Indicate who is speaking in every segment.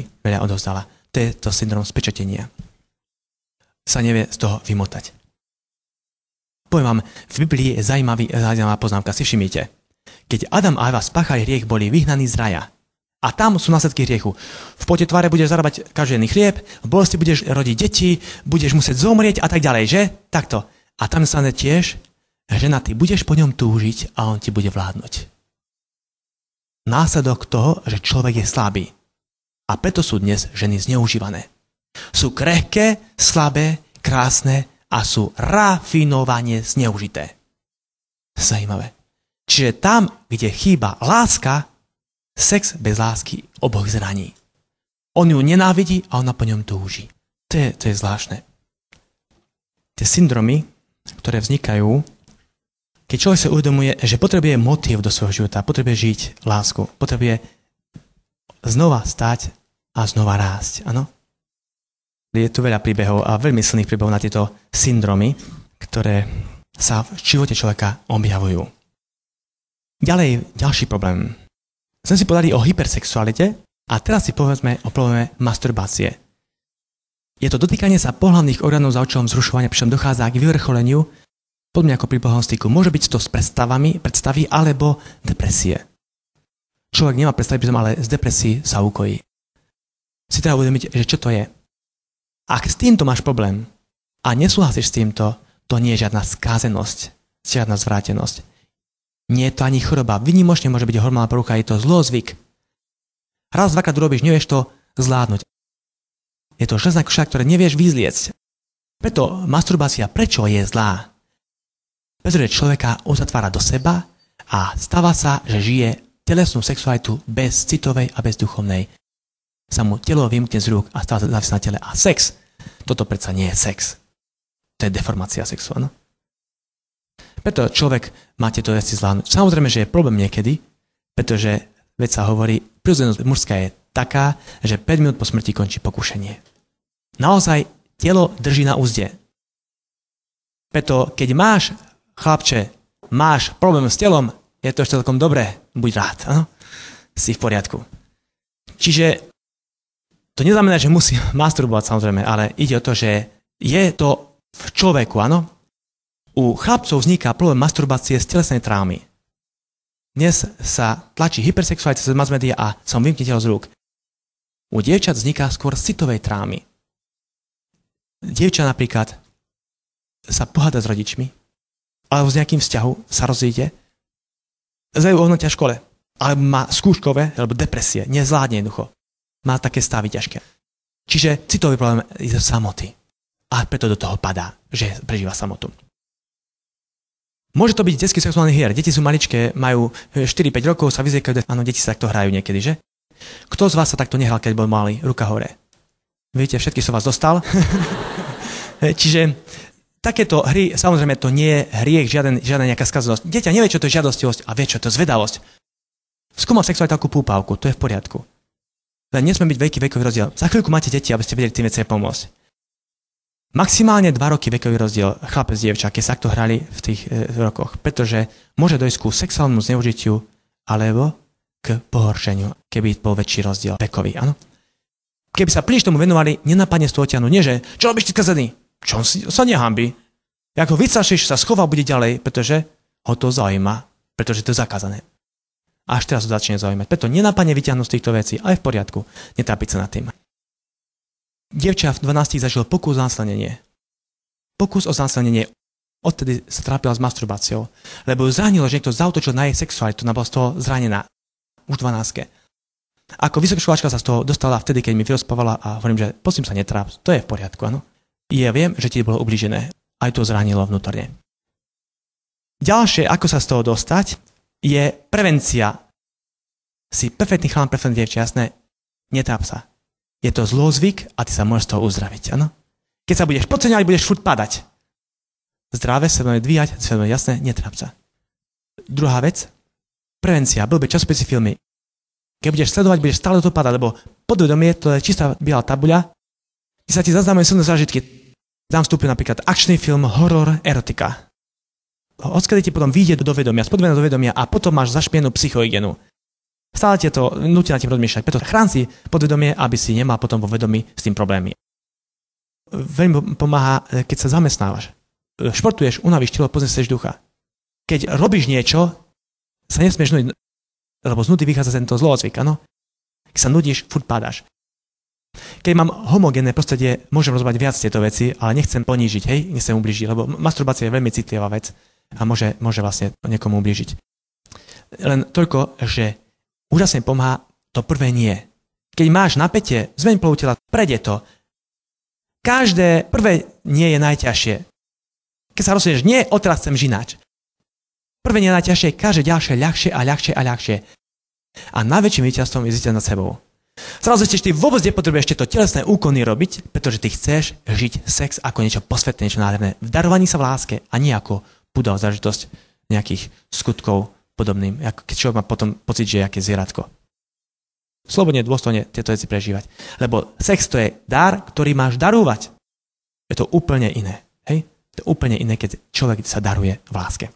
Speaker 1: veľa odovzdala. To je to syndrom spečatenia. Sa nevie z toho vymotať. Poviem vám, v Biblii je zaujímavý, zaujímavá poznámka, si všimnite. Keď Adam a Eva spáchali hriech, boli vyhnaní z raja. A tam sú následky hriechu. V pote tváre budeš zarábať každý chlieb, v bolesti budeš rodiť deti, budeš musieť zomrieť a tak ďalej, že? Takto. A tam sa tiež, že na ty budeš po ňom túžiť a on ti bude vládnuť. Následok toho, že človek je slabý a preto sú dnes ženy zneužívané. Sú krehké, slabé, krásne a sú rafinovane zneužité. Zajímavé. Čiže tam, kde chýba láska, sex bez lásky oboch zraní. On ju nenávidí a ona po ňom túži. To je, to je zvláštne. Tie syndromy, ktoré vznikajú, keď človek sa uvedomuje, že potrebuje motív do svojho života, potrebuje žiť lásku, potrebuje znova stať a znova rásť. Áno? Je tu veľa príbehov a veľmi silných príbehov na tieto syndromy, ktoré sa v živote človeka objavujú. Ďalej, ďalší problém. Sme si podali o hypersexualite a teraz si povedzme o probléme masturbácie. Je to dotýkanie sa pohľadných orgánov za očom zrušovania, pričom dochádza k vyvrcholeniu, podobne ako pri pohľavnom styku. Môže byť to s predstavami, predstavy alebo depresie. Človek nemá predstavy, ale z depresie sa ukojí si treba uvedomiť, že čo to je. Ak s týmto máš problém a nesúhlasíš s týmto, to nie je žiadna skázenosť, žiadna zvrátenosť. Nie je to ani choroba. Vynimočne môže byť hormonálna porucha, je to zlozvyk. Raz, dvakrát urobíš, nevieš to zvládnuť. Je to železná koša, ktoré nevieš vyzliecť. Preto masturbácia prečo je zlá? Pretože človeka uzatvára do seba a stáva sa, že žije telesnú sexualitu bez citovej a bez duchovnej sa mu telo vymkne z rúk a stále závisí na tele. A sex, toto predsa nie je sex. To je deformácia sexu, áno? Preto človek má tieto veci zvládnuť. Samozrejme, že je problém niekedy, pretože veď sa hovorí, prírodzenosť mužská je taká, že 5 minút po smrti končí pokušenie. Naozaj telo drží na úzde. Preto keď máš, chlapče, máš problém s telom, je to ešte celkom dobré, buď rád, ano? si v poriadku. Čiže to neznamená, že musí masturbovať samozrejme, ale ide o to, že je to v človeku, áno? U chlapcov vzniká problém masturbácie z telesnej trámy. Dnes sa tlačí hypersexualizácia cez masmedia a som vymkniteľ z rúk. U dievčat vzniká skôr z citovej trámy. Dievča napríklad sa poháda s rodičmi, alebo s nejakým vzťahu sa rozíde, zajú ohnutia v škole, alebo má skúškové, alebo depresie, nezvládne jednoducho má také stavy ťažké. Čiže citový problém je samoty. A preto do toho padá, že prežíva samotu. Môže to byť detský sexuálny hier. Deti sú maličké, majú 4-5 eh, rokov, sa vyzriekajú, Áno, deti sa takto hrajú niekedy, že? Kto z vás sa takto nehral, keď bol malý? Ruka hore. Viete, všetky som vás dostal. Eh, čiže takéto hry, samozrejme, to nie je hriech, žiaden, žiadna nejaká skazenosť. Dieťa nevie, čo to je žiadostivosť a vie, čo to je zvedavosť. Skúma sexuálne takú púpavku, to je v poriadku. Len nesme byť veľký vekový rozdiel. Za chvíľku máte deti, aby ste vedeli tým veciam pomôcť. Maximálne 2 roky vekový rozdiel chlapec dievča, keď sa to hrali v tých e, rokoch, pretože môže dojsť ku sexuálnemu zneužitiu alebo k pohoršeniu, keby bol väčší rozdiel vekový, áno? Keby sa príliš tomu venovali, nenapadne z toho ťanu. Nie, že čo robíš ty kazený? Čo on si, sa nehambi? Ako vycašíš, sa schová, bude ďalej, pretože ho to zaujíma, pretože to je zakázané. Až teraz to začne zaujímať. Preto nenápadne vyťahnuť z týchto vecí, aj v poriadku, netápiť sa nad tým. Dievča v 12 zažil pokus o záslanenie. Pokus o záslanenie odtedy sa trápila s masturbáciou, lebo ju zranilo, že niekto zautočil na jej sexualitu, ona bola z toho zranená. Už 12. Ako vysokoškoláčka sa z toho dostala vtedy, keď mi vyrozpovala a hovorím, že prosím sa netráp, to je v poriadku, áno. Ja viem, že ti bolo ubližené, aj to zranilo vnútorne. Ďalšie, ako sa z toho dostať, je prevencia. Si perfektný chlán, perfektný dievča, jasné? Netráp sa. Je to zlozvyk a ty sa môžeš z toho uzdraviť, áno? Keď sa budeš podceňovať, budeš furt padať. Zdravé sa svedomie dvíjať, sa svedomie jasné, netráp sa. Druhá vec, prevencia, blbé časopisy, filmy. Keď budeš sledovať, budeš stále to padať, lebo podvedomie to je čistá biela tabuľa, kde sa ti zaznamenajú silné zážitky. Tam vstúpi napríklad akčný film, horor, erotika odskedy ti potom vyjde do vedomia, spodvená do vedomia a potom máš zašpienú psychohygienu. Stále ti to nutí na tým rozmýšľať, preto chrán si podvedomie, aby si nemal potom vo vedomí s tým problémy. Veľmi pomáha, eh, keď sa zamestnávaš. Eh, športuješ, unavíš telo, poznesieš ducha. Keď robíš niečo, sa nesmieš nudiť, lebo z nudy vychádza tento zlozvyk, áno? Keď sa nudíš, furt pádaš. Keď mám homogénne prostredie, môžem rozbať viac tieto veci, ale nechcem ponížiť, hej, nechcem ubližiť, lebo masturbácia je veľmi citlivá vec a môže, môže vlastne niekomu ublížiť. Len toľko, že úžasne pomáha to prvé nie. Keď máš napätie, zmeň plovu tela, prejde to. Každé prvé nie je najťažšie. Keď sa rozhodneš, nie, odteraz chcem žinač. Prvé nie je najťažšie, každé ďalšie ľahšie a ľahšie a ľahšie. A najväčším víťazstvom je zítiť nad sebou. Zrazu zistíš, ty vôbec nepotrebuješ tieto telesné úkony robiť, pretože ty chceš žiť sex ako niečo posvetné, niečo nádherné. V darovaní sa v láske a nie ako budal zážitosť nejakých skutkov podobným, ako keď človek má potom pocit, že je aké zvieratko. Slobodne, dôstojne tieto veci prežívať. Lebo sex to je dar, ktorý máš darovať. Je to úplne iné. Hej? To je úplne iné, keď človek sa daruje v láske.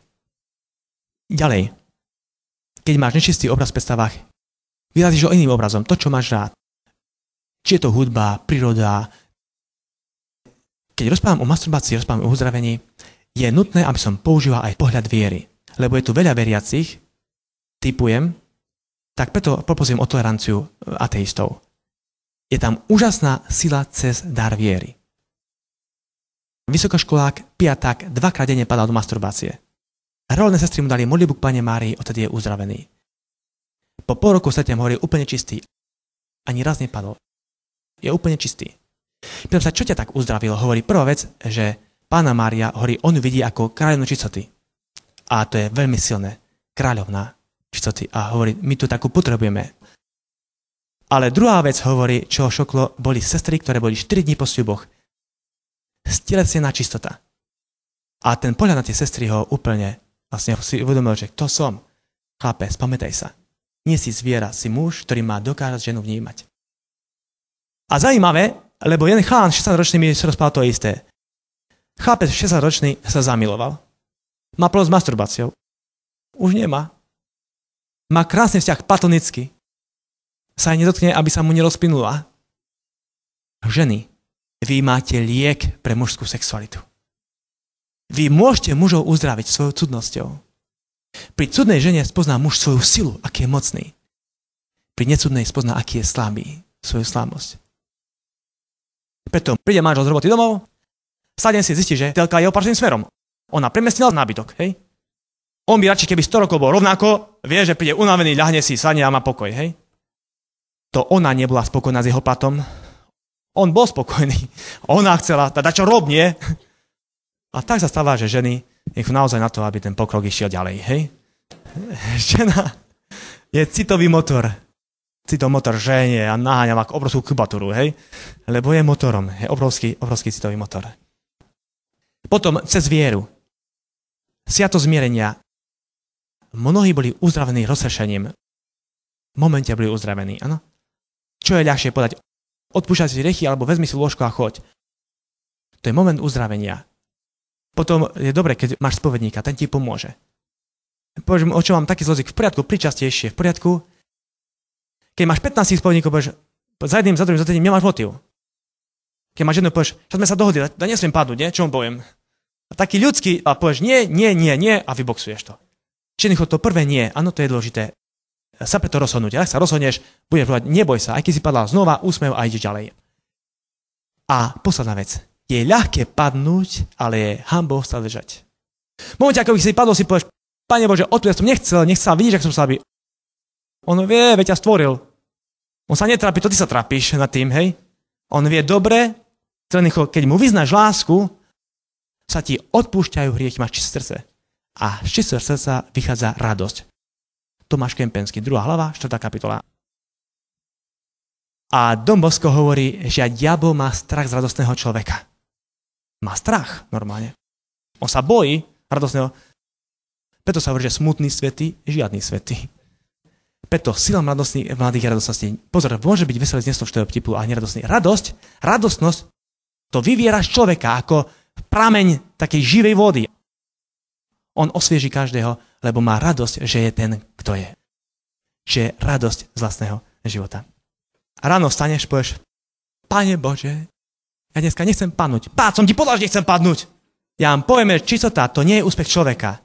Speaker 1: Ďalej. Keď máš nečistý obraz v predstavách, vyrazíš ho iným obrazom, to, čo máš rád. Či je to hudba, príroda. Keď rozprávam o masturbácii, rozprávam o uzdravení, je nutné, aby som používal aj pohľad viery. Lebo je tu veľa veriacich, typujem, tak preto propozujem o toleranciu e, ateistov. Je tam úžasná sila cez dar viery. Vysokoškolák, piatak, dvakrát denne padal do masturbácie. Rolné sestry mu dali modlibu k pani Márii, odtedy je uzdravený. Po pol roku tým hovorí úplne čistý. Ani raz nepadol. Je úplne čistý. Pýtam sa, čo ťa tak uzdravilo? Hovorí prvá vec, že Pána Mária, hovorí, on vidí ako kráľovnú čistoty. A to je veľmi silné. Kráľovná čistoty. A hovorí, my tu takú potrebujeme. Ale druhá vec hovorí, čo ho šoklo, boli sestry, ktoré boli 4 dní po sľuboch. Stelesnená čistota. A ten pohľad na tie sestry ho úplne vlastne si uvedomil, že kto som. Chápe, spamätaj sa. Nie si zviera, si muž, ktorý má dokázať ženu vnímať. A zaujímavé, lebo jeden chán 16-ročný mi rozprával to isté. Chlapec 60-ročný sa zamiloval. Má problém s masturbáciou. Už nemá. Má krásny vzťah patonicky. Sa aj nedotkne, aby sa mu nerozpinula. Ženy, vy máte liek pre mužskú sexualitu. Vy môžete mužov uzdraviť svojou cudnosťou. Pri cudnej žene spozná muž svoju silu, aký je mocný. Pri necudnej spozná, aký je slabý, svoju slabosť. Preto príde manžel z roboty domov, Sadne si zistí, že telka je opačným smerom. Ona premestnila nábytok, hej? On by radšej, keby 100 rokov bol rovnako, vie, že príde unavený, ľahne si, sadne a má pokoj, hej? To ona nebola spokojná s jeho patom. On bol spokojný. Ona chcela, teda čo robne. A tak sa stáva, že ženy nech naozaj na to, aby ten pokrok išiel ďalej, hej? Žena je citový motor. Citový motor ženie a naháňa obrovskú kubatúru, hej? Lebo je motorom, je obrovský, obrovský citový motor. Potom cez vieru. Sviato zmierenia. Mnohí boli uzdravení rozsešením. V momente boli uzdravení, áno? Čo je ľahšie povedať? odpúšať si rechy alebo vezmi si lôžko a choď. To je moment uzdravenia. Potom je dobre, keď máš spovedníka, ten ti pomôže. Povieš mu, o čo mám taký zlozik v poriadku, pričastejšie, v poriadku. Keď máš 15 spovedníkov, povieš, za jedným, za druhým, za tretím, nemáš motiv. Keď máš jednu, povieš, že sme sa dohodli, da nesmiem padnúť, nie? Čo mu poviem? A taký ľudský, a povieš nie, nie, nie, nie a vyboxuješ to. Činný nechod to prvé nie, áno, to je dôležité. Sa preto rozhodnúť. Ak sa rozhodneš, budeš hovať, neboj sa, aj keď si padla znova, úsmev a ideš ďalej. A posledná vec. Je ľahké padnúť, ale je hambou sa ležať. V momente, ako by si padol, si povieš, Pane Bože, odtud ja som nechcel, nechcel, vidieť, ak som slabý. On vie, veď ťa stvoril. On sa netrápi, to ty sa trápiš nad tým, hej? On vie dobre, keď mu vyznáš lásku, sa ti odpúšťajú hriechy, máš čisté srdce. A z čistého srdca vychádza radosť. Tomáš Kempenský, 2. hlava, 4. kapitola. A Dom Bosko hovorí, že diabol má strach z radostného človeka. Má strach normálne. On sa bojí radostného. Preto sa hovorí, že smutný svety, žiadny svety. Preto sila v mladých radostností. Pozor, môže byť veselý z nestočného typu a neradostný. Radosť, radostnosť, to vyviera z človeka ako prameň takej živej vody. On osvieži každého, lebo má radosť, že je ten, kto je. Že je radosť z vlastného života. A ráno vstaneš, povieš, Pane Bože, ja dneska nechcem padnúť. Pád, som ti povedal, že nechcem padnúť. Ja vám poviem, že čistota to nie je úspech človeka.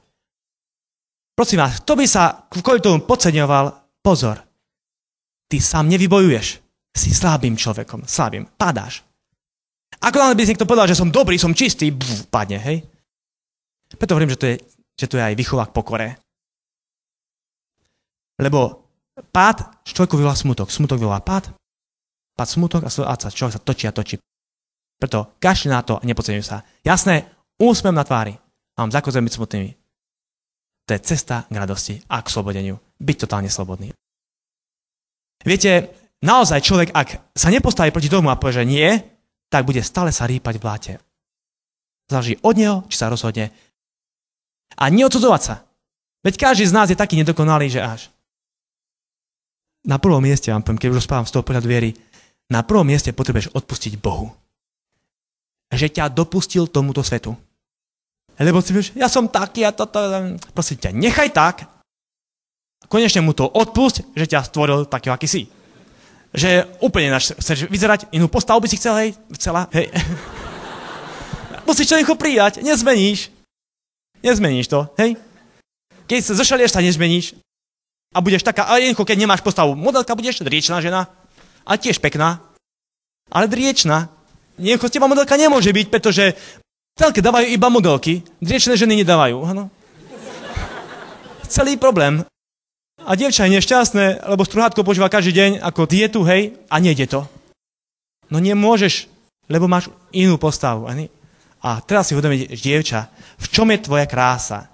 Speaker 1: Prosím vás, kto by sa kvôli tomu podceňoval, pozor. Ty sám nevybojuješ. Si slabým človekom, slabým. Padáš, ako len by si niekto povedal, že som dobrý, som čistý, bf, padne, hej? Preto hovorím, že to je, že to je aj výchova k pokore. Lebo pád človeku vyvolá smutok, smutok vyvolá pád, pád smutok a, sa človek sa točí a točí. Preto kašli na to a nepodceňuj sa. Jasné, úsmem na tvári. A mám zakozujem byť smutnými. To je cesta k radosti a k slobodeniu. Byť totálne slobodný. Viete, naozaj človek, ak sa nepostaví proti tomu a povie, že nie, tak bude stále sa rýpať v bláte. Záleží od neho, či sa rozhodne. A neodsudzovať sa. Veď každý z nás je taký nedokonalý, že až. Na prvom mieste, vám poviem, keď už spávam z toho pohľadu viery, na prvom mieste potrebuješ odpustiť Bohu. Že ťa dopustil tomuto svetu. Lebo si vieš, ja som taký a toto. Prosím ťa, nechaj tak. Konečne mu to odpust, že ťa stvoril takého, aký si že úplne naš, chceš vyzerať, inú postavu by si chcel, hej, chcela, hej. Musíš to nechom prijať, nezmeníš. Nezmeníš to, hej. Keď sa zošalieš, sa nezmeníš. A budeš taká, ale jednoducho, keď nemáš postavu modelka, budeš riečná žena. A tiež pekná. Ale riečná. Jednoducho z teba modelka nemôže byť, pretože celke dávajú iba modelky. Riečné ženy nedávajú, áno. Celý problém. A dievča je nešťastné, lebo struhátko požíva každý deň ako dietu, hej, a nejde to. No nemôžeš, lebo máš inú postavu. Ani? A teraz si uvedomiť, dievča, v čom je tvoja krása?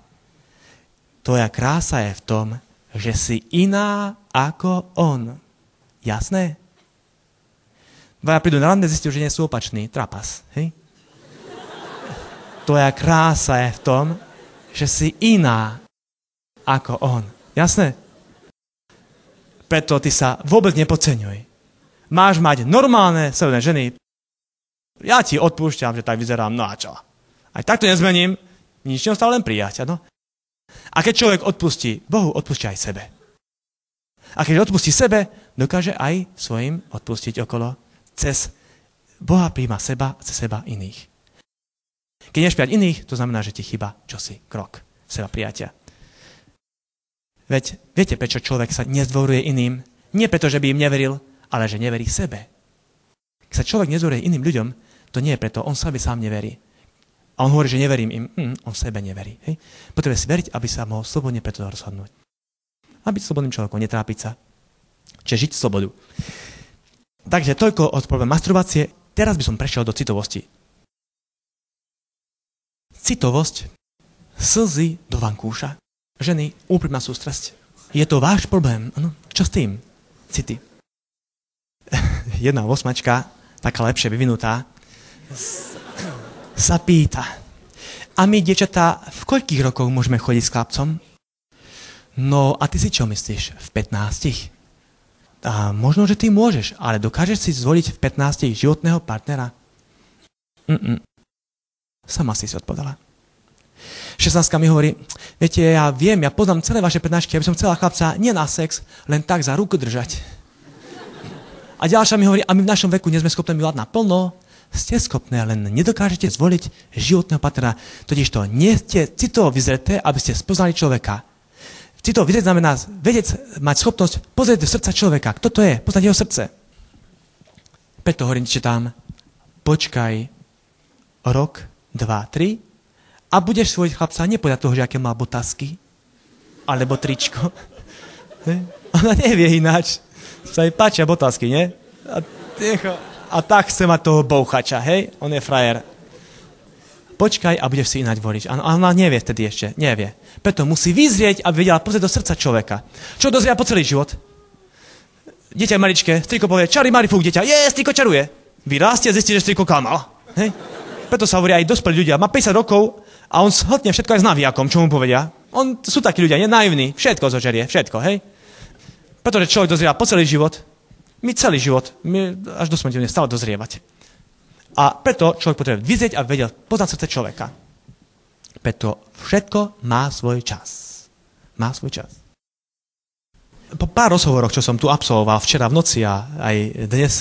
Speaker 1: Tvoja krása je v tom, že si iná ako on. Jasné? Dvaja prídu na rande, zistiu, že nie sú opační. Trapas, hej? Tvoja krása je v tom, že si iná ako on. Jasné? Preto ty sa vôbec nepoceňuj. Máš mať normálne sebené ženy. Ja ti odpúšťam, že tak vyzerám, no a čo? Aj tak to nezmením, nič neostále len prijať, Ano? A keď človek odpustí Bohu, odpustí aj sebe. A keď odpustí sebe, dokáže aj svojim odpustiť okolo. Cez Boha príjma seba, cez seba iných. Keď nešpiať iných, to znamená, že ti chyba čosi, krok seba prijatia. Veď viete, prečo človek sa nezdvoruje iným? Nie preto, že by im neveril, ale že neverí sebe. Keď sa človek nezdvoruje iným ľuďom, to nie je preto, on sebe sám neverí. A on hovorí, že neverím im, mm, on sebe neverí. Hej? Potrebuje si veriť, aby sa mohol slobodne preto rozhodnúť. A byť slobodným človekom, netrápiť sa. Čiže žiť slobodu. Takže toľko od problém masturbácie. Teraz by som prešiel do citovosti. Citovosť slzy do vankúša Ženy, úprimná sústrasť. Je to váš problém. Ano, čo s tým? City. Jedna osmačka, taká lepšie vyvinutá, sa pýta. A my, dievčatá, v koľkých rokoch môžeme chodiť s chlapcom? No a ty si čo myslíš? V 15? A možno, že ty môžeš, ale dokážeš si zvoliť v 15 životného partnera? Mm-mm. Sama si si odpovedala. 16 mi hovorí, viete, ja viem, ja poznám celé vaše prednášky, ja by som chcela chlapca nie na sex, len tak za ruku držať. A ďalšia mi hovorí, a my v našom veku nie sme schopné milovať naplno, ste schopné, len nedokážete zvoliť životného patrona. Totiž to, nie ste citovo vyzreté, aby ste spoznali človeka. Citovo vyzreté znamená vedieť, mať schopnosť pozrieť do srdca človeka. Kto to je? Poznať jeho srdce. Preto hovorím, čítam, počkaj rok, dva, tri, a budeš svoj chlapca nie podľa toho, že aké má botasky, alebo tričko. Ona nevie ináč. Sa jej páčia botasky, nie? A, ticho. a tak chce mať toho bouchača, hej? On je frajer. Počkaj a budeš si ináč voliť. A ona nevie vtedy ešte, nevie. Preto musí vyzrieť, aby vedela pozrieť do srdca človeka. Čo dozria po celý život? Dieťa je maličké, striko povie, čari mari fúk, dieťa, je, striko čaruje. Vyrástie, a zistí, že striko klamal. Hej? Preto sa hovorí aj dospelí ľudia. Má 50 rokov, a on shltne všetko aj s naviakom, čo mu povedia. On, sú takí ľudia, nie? Všetko zožerie, všetko, hej? Pretože človek dozrieva po celý život. My celý život, my až do smrti stále dozrievať. A preto človek potrebuje vyzrieť a vedieť, poznať srdce človeka. Preto všetko má svoj čas. Má svoj čas. Po pár rozhovoroch, čo som tu absolvoval včera v noci a aj dnes,